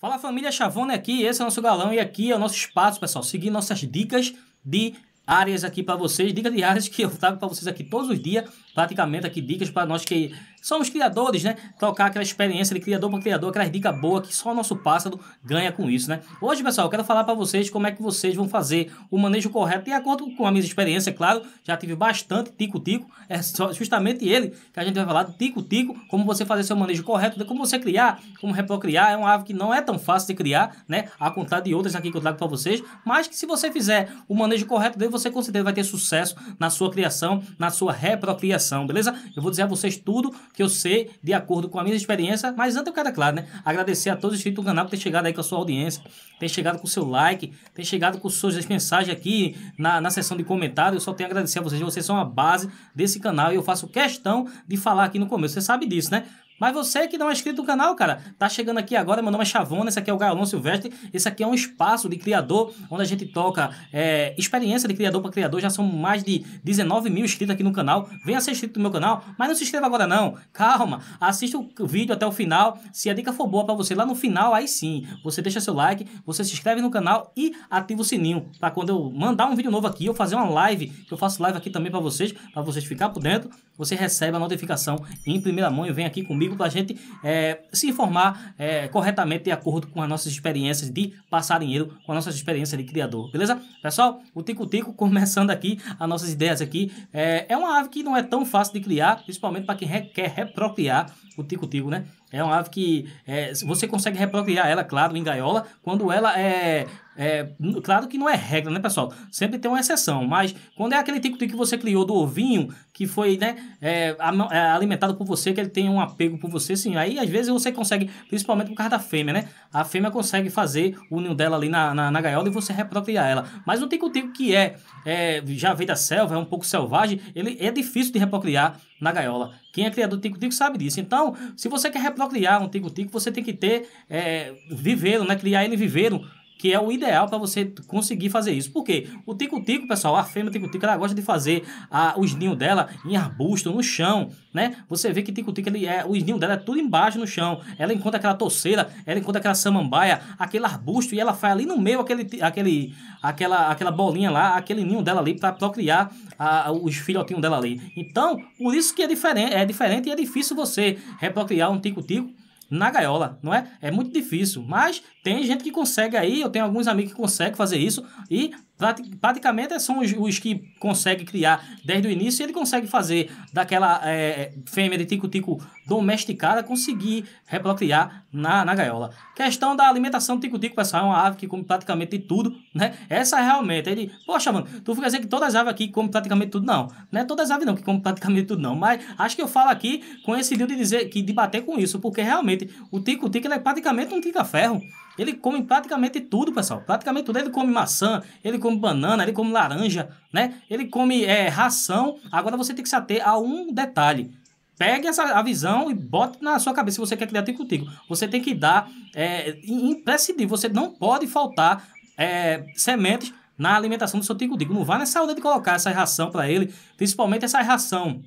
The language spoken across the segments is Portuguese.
Fala família Chavone aqui, esse é o nosso galão e aqui é o nosso espaço, pessoal. Seguir nossas dicas de áreas aqui para vocês, dicas de áreas que eu trago para vocês aqui todos os dias, praticamente aqui dicas para nós que Somos criadores, né? Trocar aquela experiência de criador para criador, aquelas dicas boas que só o nosso pássaro ganha com isso, né? Hoje, pessoal, eu quero falar para vocês como é que vocês vão fazer o manejo correto de acordo com a minha experiência, claro. Já tive bastante tico-tico, é justamente ele que a gente vai falar do tico-tico, como você fazer seu manejo correto, como você criar, como reprocriar. É uma ave que não é tão fácil de criar, né? A contrário de outras aqui que eu trago para vocês, mas que se você fizer o manejo correto dele, você considera vai ter sucesso na sua criação, na sua reprocriação, beleza? Eu vou dizer a vocês tudo que eu sei, de acordo com a minha experiência, mas antes eu quero, é claro, né? Agradecer a todos os inscritos do canal por ter chegado aí com a sua audiência, ter chegado com o seu like, ter chegado com suas mensagens aqui na, na seção de comentários. Eu só tenho a agradecer a vocês, vocês são a base desse canal e eu faço questão de falar aqui no começo. Você sabe disso, né? Mas você é que não é inscrito no canal, cara, tá chegando aqui agora, meu nome é Chavona, esse aqui é o Galão Silvestre, esse aqui é um espaço de criador, onde a gente toca é, experiência de criador para criador, já são mais de 19 mil inscritos aqui no canal, venha ser inscrito no meu canal, mas não se inscreva agora não, calma, assista o vídeo até o final, se a dica for boa para você, lá no final, aí sim, você deixa seu like, você se inscreve no canal e ativa o sininho, para quando eu mandar um vídeo novo aqui, eu fazer uma live, que eu faço live aqui também para vocês, para vocês ficar por dentro, você recebe a notificação em primeira mão e vem aqui comigo para a gente é, se informar é, corretamente de acordo com as nossas experiências de passarinheiro, com as nossas experiências de criador, beleza? Pessoal, o tico-tico começando aqui as nossas ideias aqui. É, é uma ave que não é tão fácil de criar, principalmente para quem quer repropriar o tico-tico, né? É uma ave que é, você consegue reprocriar ela, claro, em gaiola, quando ela é, é, Claro que não é regra, né, pessoal? Sempre tem uma exceção, mas quando é aquele tipo de que você criou do ovinho, que foi né, é, é alimentado por você, que ele tem um apego por você, sim. Aí às vezes você consegue, principalmente por causa da fêmea, né? A fêmea consegue fazer o ninho dela ali na, na, na gaiola e você reprocriar ela. Mas o tico-tico que é, é. Já veio da selva, é um pouco selvagem, ele é difícil de reprocriar na gaiola. Quem é criador de tico-tico sabe disso. Então, se você quer reprocriar, criar um tico-tico, você tem que ter, é, eh, viveiro, né? Criar ele viveiro que é o ideal para você conseguir fazer isso. Por quê? O tico-tico, pessoal, a fêmea tico-tico, ela gosta de fazer a, os ninhos dela em arbusto, no chão, né? Você vê que tico-tico, ele é, os ninhos dela é tudo embaixo no chão. Ela encontra aquela torceira, ela encontra aquela samambaia, aquele arbusto, e ela faz ali no meio aquele, aquele, aquela, aquela bolinha lá, aquele ninho dela ali para procriar a, os filhotinhos dela ali. Então, por isso que é diferente, é diferente e é difícil você reprocriar um tico-tico na gaiola, não é? É muito difícil, mas tem gente que consegue aí, eu tenho alguns amigos que conseguem fazer isso e Praticamente são os, os que consegue criar desde o início. e Ele consegue fazer daquela é, fêmea de tico-tico domesticada, conseguir reprocriar na, na gaiola. Questão da alimentação do tico-tico, pessoal. É uma ave que come praticamente tudo, né? Essa realmente. Ele, poxa, mano, tu fica dizendo que todas as aves aqui comem praticamente tudo, não. Não é todas as aves, não, que comem praticamente tudo, não. Mas acho que eu falo aqui com esse deal de dizer que de bater com isso, porque realmente o tico-tico é praticamente um tica-ferro. Ele come praticamente tudo, pessoal. Praticamente tudo. Ele come maçã, ele come banana, ele come laranja, né? Ele come é, ração. Agora você tem que se ater a um detalhe. Pegue essa a visão e bote na sua cabeça se você quer criar tico-tico. Você tem que dar é, imprescindível. Você não pode faltar é, sementes na alimentação do seu tico-tico. Não vá nessa aula de colocar essa ração para ele, principalmente essa ração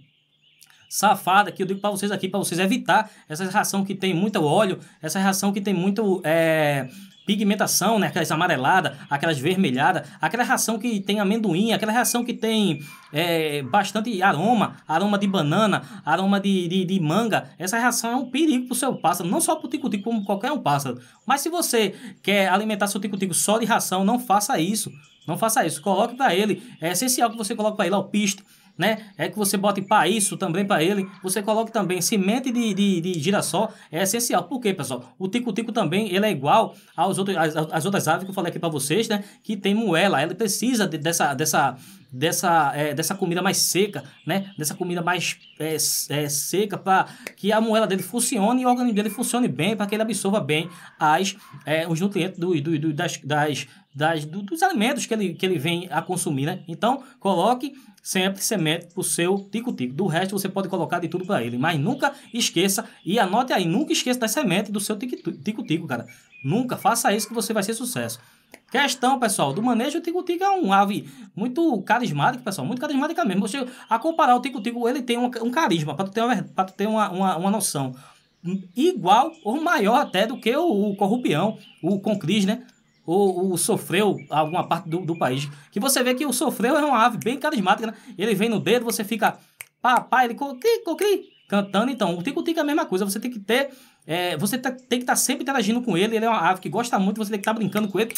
safada que eu digo para vocês aqui, para vocês evitar essa ração que tem muito óleo, essa ração que tem muito é, pigmentação, né? Aquelas amareladas, aquelas vermelhadas, aquela ração que tem amendoim, aquela ração que tem é, bastante aroma, aroma de banana, aroma de, de, de manga. Essa ração é um perigo para o seu pássaro, não só para o tico-tico, como qualquer um pássaro. Mas se você quer alimentar seu tico-tico só de ração, não faça isso. Não faça isso. Coloque para ele. É essencial que você coloque para ele pisto né? É que você bota para isso também para ele. Você coloca também semente de, de, de girassol. É essencial. Por quê, pessoal? O tico-tico também ele é igual aos outros, as outras aves que eu falei aqui para vocês, né? Que tem moela. Ela precisa de, dessa, dessa, dessa, é, dessa comida mais seca, né? Dessa comida mais é, é, seca para que a moela dele funcione e o organismo dele funcione bem, para que ele absorva bem as, é, os nutrientes do, do, do das, das das, do, dos alimentos que ele, que ele vem a consumir, né? Então, coloque sempre semente para o seu tico-tico. Do resto, você pode colocar de tudo para ele. Mas nunca esqueça, e anote aí, nunca esqueça das sementes do seu tico-tico, cara. Nunca faça isso que você vai ser sucesso. Questão, pessoal, do manejo, o tico-tico é um ave muito carismático, pessoal, muito carismática mesmo. Você, a comparar o tico-tico, ele tem um, um carisma, para tu ter, uma, pra tu ter uma, uma, uma noção igual ou maior até do que o, o corrupião, o concris, né? o, o Sofreu, alguma parte do, do país, que você vê que o Sofreu é uma ave bem carismática, né? Ele vem no dedo, você fica papai, ele cocri, cocri, cantando. Então, o tico-tico é a mesma coisa, você tem que ter, é, você tá, tem que estar tá sempre interagindo com ele, ele é uma ave que gosta muito, você tem que estar tá brincando com ele,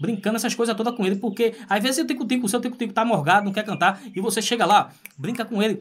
brincando essas coisas todas com ele, porque às vezes o tico-tico, o seu tico-tico tá morgado, não quer cantar, e você chega lá, brinca com ele,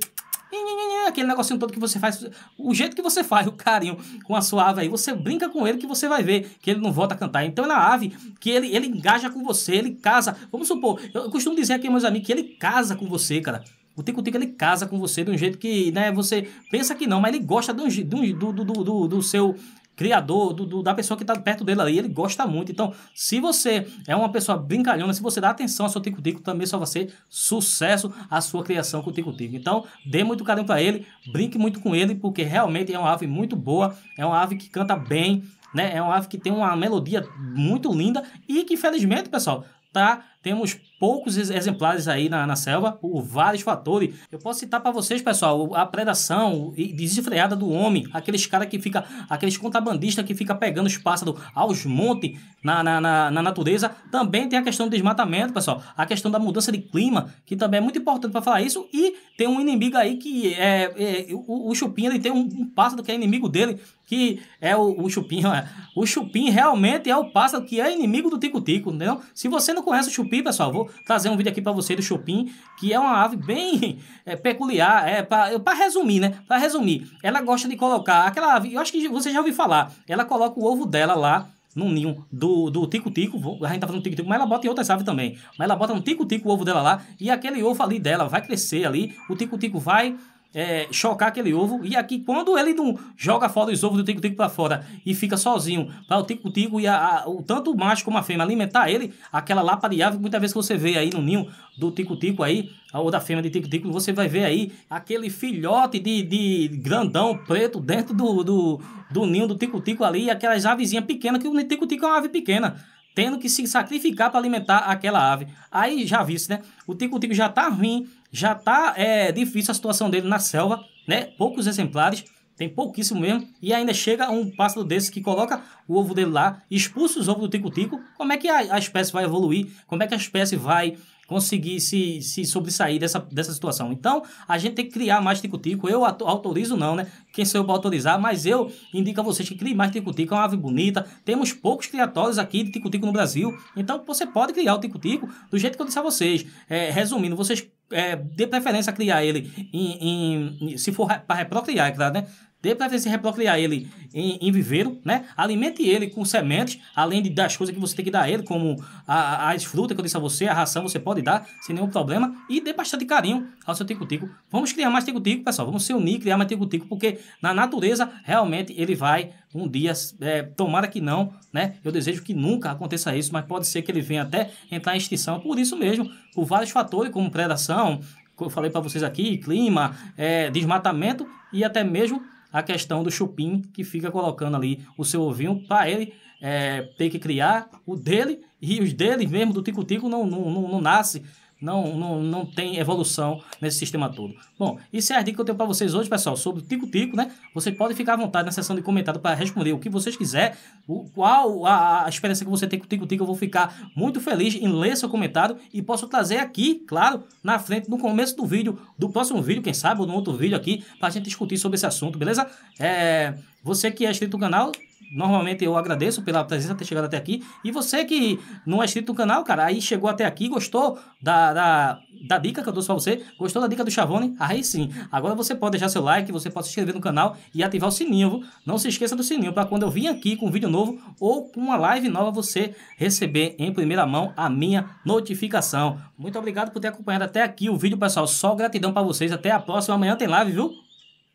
aquele negocinho todo que você faz, o jeito que você faz, o carinho com a sua ave aí, você brinca com ele que você vai ver que ele não volta a cantar. Então é na ave que ele, ele engaja com você, ele casa. Vamos supor, eu costumo dizer aqui, meus amigos, que ele casa com você, cara. O tico-tico ele casa com você de um jeito que né, você pensa que não, mas ele gosta do, do, do, do, do seu criador, do, do, da pessoa que está perto dele ali, ele gosta muito. Então, se você é uma pessoa brincalhona, se você dá atenção ao seu tico-tico, também só vai ser sucesso a sua criação com o tico-tico. Então, dê muito carinho para ele, brinque muito com ele, porque realmente é uma ave muito boa, é uma ave que canta bem, né? É uma ave que tem uma melodia muito linda e que, felizmente, pessoal, tá temos poucos exemplares aí na, na selva por vários fatores. Eu posso citar para vocês, pessoal, a predação desenfreada do homem, aqueles caras que fica, aqueles contrabandistas que fica pegando os pássaros aos montes na, na, na, na, natureza. Também tem a questão do desmatamento, pessoal, a questão da mudança de clima, que também é muito importante para falar isso. E tem um inimigo aí que é, é o, o Chupinha, ele tem um, um pássaro que é inimigo dele, que é o, o Chupinho. O Chupim realmente é o pássaro que é inimigo do Tico-Tico, entendeu? Se você não conhece o Chupim, Chupim, pessoal, vou trazer um vídeo aqui para você do Chupim, que é uma ave bem é, peculiar, é para resumir, né? Para resumir, ela gosta de colocar aquela ave, eu acho que você já ouviu falar, ela coloca o ovo dela lá no ninho do, do tico-tico, a gente tá falando tico-tico, mas ela bota em outras aves também, mas ela bota no tico-tico o ovo dela lá, e aquele ovo ali dela vai crescer ali, o tico-tico vai é, chocar aquele ovo. E aqui, quando ele não joga fora os ovos do tico-tico para fora e fica sozinho para o tico-tico e a, a, o, tanto o macho como a fêmea alimentar ele, aquela lapa de ave, muitas vezes que você vê aí no ninho do tico-tico aí, ou da fêmea de tico-tico, você vai ver aí aquele filhote de, de grandão preto dentro do, do, do ninho do tico-tico ali, e aquelas avezinhas pequenas, que o tico-tico é uma ave pequena tendo que se sacrificar para alimentar aquela ave. Aí já visto, né? O tico-tico já tá ruim, já tá é, difícil a situação dele na selva, né? Poucos exemplares, tem pouquíssimo mesmo, e ainda chega um pássaro desse que coloca o ovo dele lá, expulsa os ovos do tico-tico. Como é que a, a espécie vai evoluir? Como é que a espécie vai conseguir se, se sobressair dessa, dessa situação. Então, a gente tem que criar mais tico-tico. Eu autorizo não, né? Quem sou eu para autorizar? Mas eu indico a vocês que criem mais tico-tico. É uma ave bonita. Temos poucos criatórios aqui de tico-tico no Brasil. Então, você pode criar o tico-tico do jeito que eu disse a vocês. É, resumindo, vocês é, dê preferência a criar ele em, em, se for para reprocriar, é claro, né? Dê para se replocriar ele em, em, viveiro, né? Alimente ele com sementes, além de, das coisas que você tem que dar a ele, como a, a, as frutas que eu disse a você, a ração você pode dar sem nenhum problema. E dê bastante carinho ao seu tico-tico. Vamos criar mais tico-tico, pessoal. Vamos se unir, criar mais tico-tico, porque na natureza, realmente, ele vai um dia, é, tomara que não, né? Eu desejo que nunca aconteça isso, mas pode ser que ele venha até entrar em extinção. Por isso mesmo, por vários fatores, como predação, que eu falei para vocês aqui, clima, é, desmatamento e até mesmo a questão do chupim que fica colocando ali o seu ovinho para ele é, ter que criar o dele e os dele mesmo do tico-tico não, não, não, não nasce não, não, não tem evolução nesse sistema todo. Bom, isso é a dica que eu tenho para vocês hoje, pessoal, sobre o Tico-Tico, né? Vocês podem ficar à vontade na seção de comentário para responder o que vocês quiserem, o, qual a, a experiência que você tem com o Tico-Tico. Eu vou ficar muito feliz em ler seu comentário e posso trazer aqui, claro, na frente, no começo do vídeo, do próximo vídeo, quem sabe, ou no outro vídeo aqui, para a gente discutir sobre esse assunto, beleza? É, você que é inscrito no canal, Normalmente eu agradeço pela presença ter chegado até aqui. E você que não é inscrito no canal, cara, aí chegou até aqui, gostou da, da, da dica que eu dou pra você, gostou da dica do Chavone? Aí sim. Agora você pode deixar seu like, você pode se inscrever no canal e ativar o sininho. Viu? Não se esqueça do sininho para quando eu vir aqui com um vídeo novo ou com uma live nova você receber em primeira mão a minha notificação. Muito obrigado por ter acompanhado até aqui o vídeo, pessoal. Só gratidão para vocês. Até a próxima. Amanhã tem live, viu?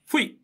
Fui!